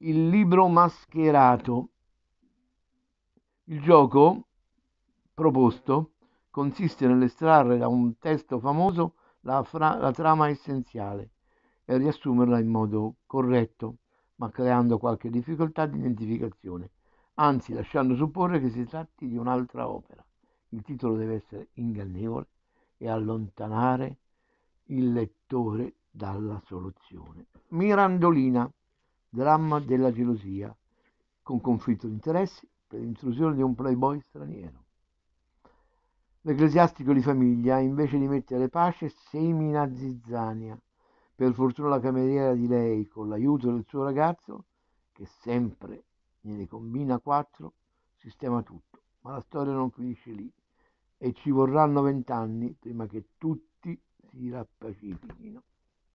Il libro mascherato. Il gioco proposto consiste nell'estrarre da un testo famoso la, la trama essenziale e riassumerla in modo corretto, ma creando qualche difficoltà di identificazione, anzi lasciando supporre che si tratti di un'altra opera. Il titolo deve essere ingannevole e allontanare il lettore dalla soluzione. Mirandolina dramma della gelosia, con conflitto di interessi per l'intrusione di un playboy straniero. L'ecclesiastico di famiglia, invece di mettere pace, semina zizzania. Per fortuna la cameriera di lei, con l'aiuto del suo ragazzo, che sempre ne combina quattro, sistema tutto. Ma la storia non finisce lì e ci vorranno vent'anni prima che tutti si